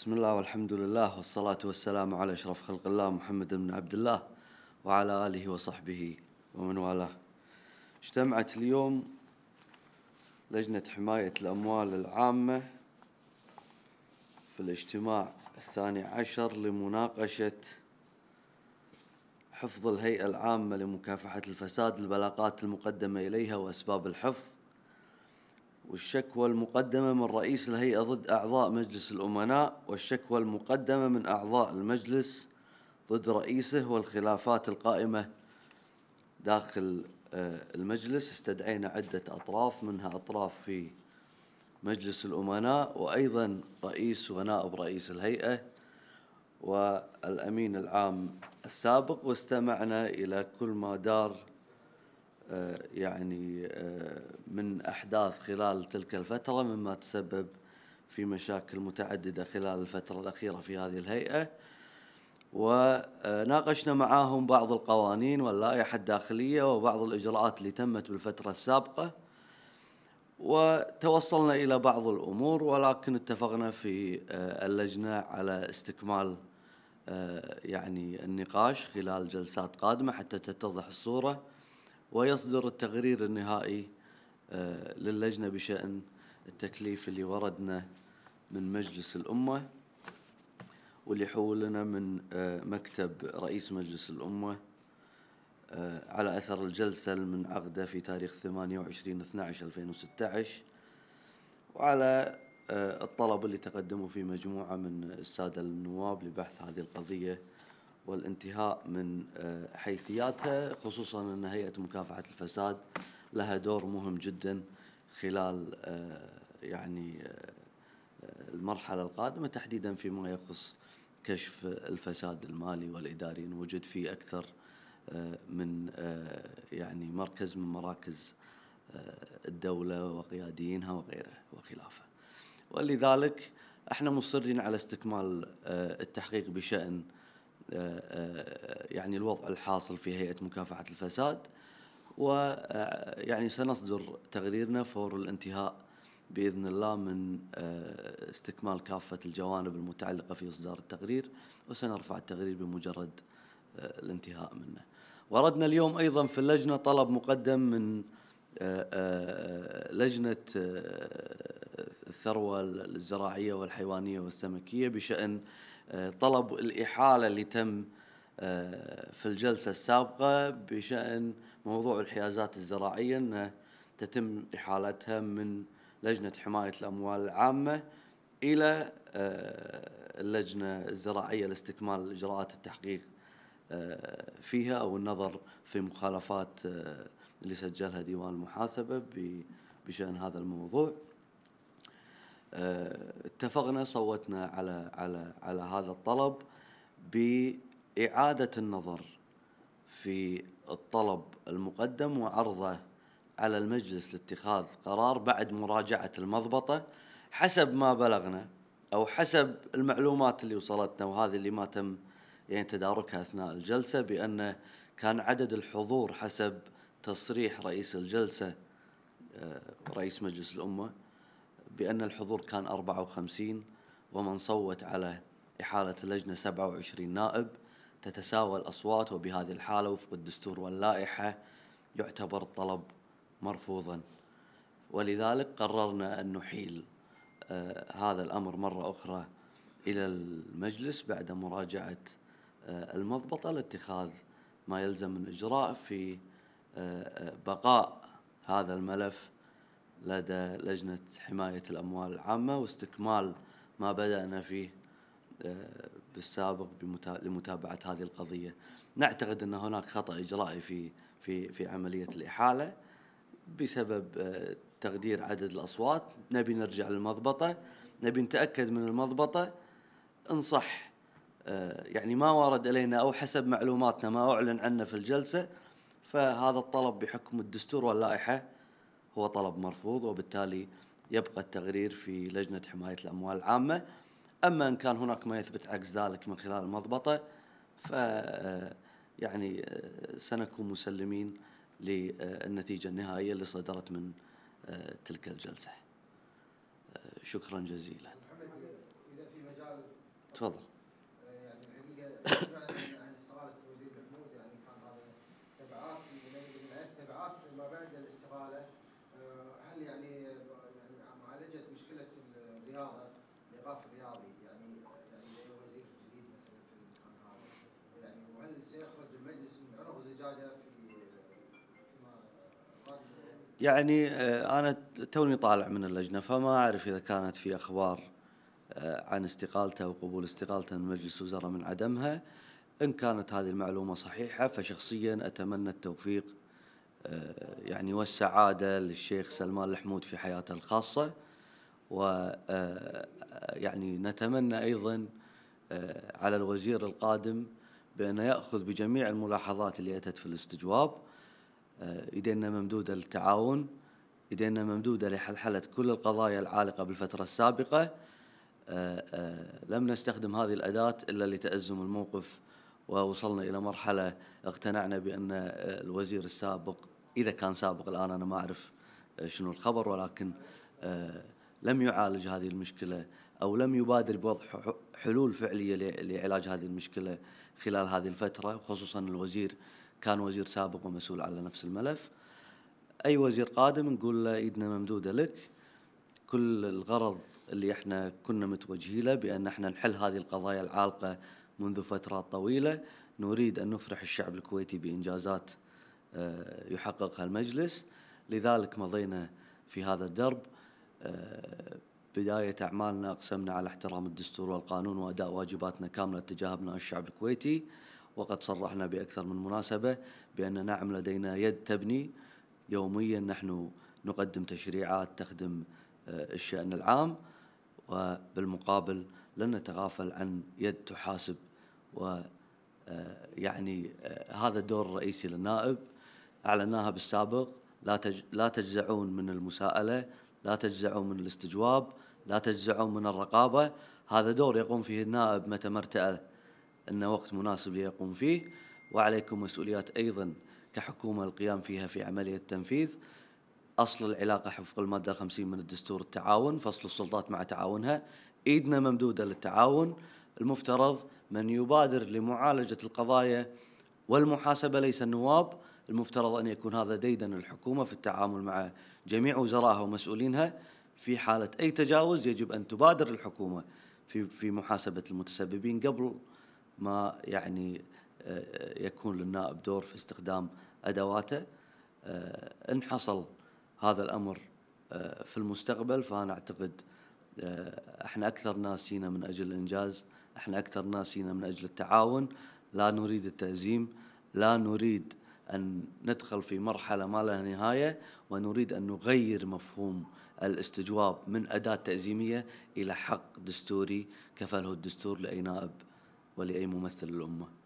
بسم الله والحمد لله والصلاة والسلام على أشرف خلق الله محمد بن عبد الله وعلى آله وصحبه ومن والاه اجتمعت اليوم لجنة حماية الأموال العامة في الاجتماع الثاني عشر لمناقشة حفظ الهيئة العامة لمكافحة الفساد البلاغات المقدمة إليها وأسباب الحفظ والشكوى المقدمة من رئيس الهيئة ضد أعضاء مجلس الأمناء والشكوى المقدمة من أعضاء المجلس ضد رئيسه والخلافات القائمة داخل آه، المجلس استدعينا عدة أطراف منها أطراف في مجلس الأمناء وأيضا رئيس ونائب رئيس الهيئة والأمين العام السابق واستمعنا إلى كل ما دار آه، يعني آه، من أحداث خلال تلك الفترة مما تسبب في مشاكل متعددة خلال الفترة الأخيرة في هذه الهيئة وناقشنا معاهم بعض القوانين واللائحة الداخلية وبعض الإجراءات اللي تمت بالفترة السابقة وتوصلنا إلى بعض الأمور ولكن اتفقنا في آه، اللجنة على استكمال يعني النقاش خلال جلسات قادمة حتى تتضح الصورة ويصدر التقرير النهائي آه، للجنة بشأن التكليف اللي وردنا من مجلس الأمة واللي حولنا من آه، مكتب رئيس مجلس الأمة آه، على أثر الجلسة المنعقدة في تاريخ 28 12 2016 وعلى الطلب اللي تقدموا في مجموعة من السادة النواب لبحث هذه القضية والانتهاء من آه، حيثياتها خصوصا أن هيئة مكافحة الفساد لها دور مهم جدا خلال آه، يعني آه، المرحلة القادمة تحديدا فيما يخص كشف الفساد المالي والإداري نوجد فيه أكثر من يعني مركز من مراكز الدولة وقياديينها وغيره وخلافه ولذلك احنا مصرين على استكمال التحقيق بشأن يعني الوضع الحاصل في هيئة مكافحة الفساد ويعني آه، سنصدر تقريرنا فور الانتهاء بإذن الله من آه، استكمال كافة الجوانب المتعلقة في إصدار التقرير وسنرفع التقرير بمجرد آه، الانتهاء منه وردنا اليوم أيضا في اللجنة طلب مقدم من لجنة الثروة الزراعية والحيوانية والسمكية بشأن طلب الإحالة اللي تم آه، في الجلسة السابقة بشأن موضوع الحيازات الزراعية أنه تتم إحالتها من لجنة حماية الأموال العامة إلى آه، اللجنة الزراعية لاستكمال إجراءات التحقيق آه، فيها أو النظر في مخالفات اللي سجلها ديوان المحاسبة بشأن هذا الموضوع اتفقنا صوتنا على على على هذا الطلب بإعادة النظر في الطلب المقدم وعرضه على المجلس لاتخاذ قرار بعد مراجعة المضبطة حسب ما بلغنا أو حسب المعلومات اللي وصلتنا وهذه اللي ما تم يعني تداركها أثناء الجلسة بأن كان عدد الحضور حسب تصريح رئيس الجلسة آه، رئيس مجلس الأمة بأن الحضور كان 54 ومن صوت على إحالة اللجنة 27 نائب تتساوى الأصوات وبهذه الحالة وفق الدستور واللائحة يعتبر الطلب مرفوضا ولذلك قررنا أن نحيل آه، هذا الأمر مرة أخرى إلى المجلس بعد مراجعة آه، المضبطة لاتخاذ ما يلزم من إجراء في آه، بقاء هذا الملف لدى لجنة حماية الأموال العامة واستكمال ما بدأنا فيه آه، بالسابق لمتابعة هذه القضية نعتقد أن هناك خطأ إجرائي في في في عملية الإحالة بسبب آه، تقدير عدد الأصوات نبي نرجع للمضبطة نبي نتأكد من المضبطة انصح آه، يعني ما ورد إلينا أو حسب معلوماتنا ما أعلن عنه في الجلسة فهذا الطلب بحكم الدستور واللائحة هو طلب مرفوض وبالتالي يبقى التقرير في لجنة حماية الأموال العامة أما إن كان هناك ما يثبت عكس ذلك من خلال المضبطة ف يعني سنكون مسلمين للنتيجة النهائية اللي صدرت من تلك الجلسة شكرا جزيلا إذا في مجال تفضل يعني الحقيقة عن استقالة الوزير محمود يعني كان هذا تبعات ما بعد الاستقالة الرياضه الرياضي يعني يعني مثلا في المكان هذا يعني وهل سيخرج المجلس من عنق زجاجه في يعني آه، انا توني طالع من اللجنه فما اعرف اذا كانت في اخبار آه، عن استقالته وقبول استقالته من مجلس الوزراء من عدمها ان كانت هذه المعلومه صحيحه فشخصيا اتمنى التوفيق آه، يعني والسعاده للشيخ سلمان الحمود في حياته الخاصه و آه، آه، يعني نتمنى ايضا آه، على الوزير القادم بان ياخذ بجميع الملاحظات اللي اتت في الاستجواب ايدينا ممدوده للتعاون ايدينا ممدوده لحلحله كل القضايا العالقه بالفتره السابقه لم نستخدم هذه الاداه الا لتازم الموقف ووصلنا الى مرحله اقتنعنا بان الوزير السابق اذا كان سابق الان انا ما اعرف شنو الخبر ولكن لم يعالج هذه المشكله او لم يبادر بوضع حلول فعليه لعلاج هذه المشكله خلال هذه الفتره خصوصا الوزير كان وزير سابق ومسؤول على نفس الملف اي وزير قادم نقول له ايدنا ممدوده لك كل الغرض اللي احنا كنا متوجهين له بان احنا نحل هذه القضايا العالقه منذ فترات طويله نريد ان نفرح الشعب الكويتي بانجازات آه، يحققها المجلس لذلك مضينا في هذا الدرب آه، بداية أعمالنا أقسمنا على احترام الدستور والقانون وأداء واجباتنا كاملة تجاه أبناء الشعب الكويتي وقد صرحنا بأكثر من مناسبة بأن نعم لدينا يد تبني يوميا نحن نقدم تشريعات تخدم آه، الشأن العام وبالمقابل لن نتغافل عن يد تحاسب ويعني آه، هذا الدور الرئيسي للنائب أعلناها بالسابق لا تجزعون من المساءلة لا تجزعوا من الاستجواب لا تجزعوا من الرقابة هذا دور يقوم فيه النائب متى ما ارتأى أنه وقت مناسب ليقوم فيه وعليكم مسؤوليات أيضا كحكومة القيام فيها في عملية التنفيذ أصل العلاقة حفظ المادة 50 من الدستور التعاون فصل السلطات مع تعاونها إيدنا ممدودة للتعاون المفترض من يبادر لمعالجة القضايا والمحاسبة ليس النواب المفترض أن يكون هذا ديدا الحكومه في التعامل مع جميع وزرائها ومسؤولينها في حالة أي تجاوز يجب أن تبادر الحكومة في في محاسبة المتسببين قبل ما يعني آه، يكون للنائب دور في استخدام أدواته آه، إن حصل هذا الأمر آه، في المستقبل فأنا أعتقد احنا اكثر ناس هنا من اجل الانجاز، احنا اكثر ناس هنا من اجل التعاون، لا نريد التأزيم، لا نريد أن ندخل في مرحلة ما لها نهاية ونريد أن نغير مفهوم الاستجواب من أداة تأزيمية إلى حق دستوري كفله الدستور لأي نائب ولأي ممثل الأمة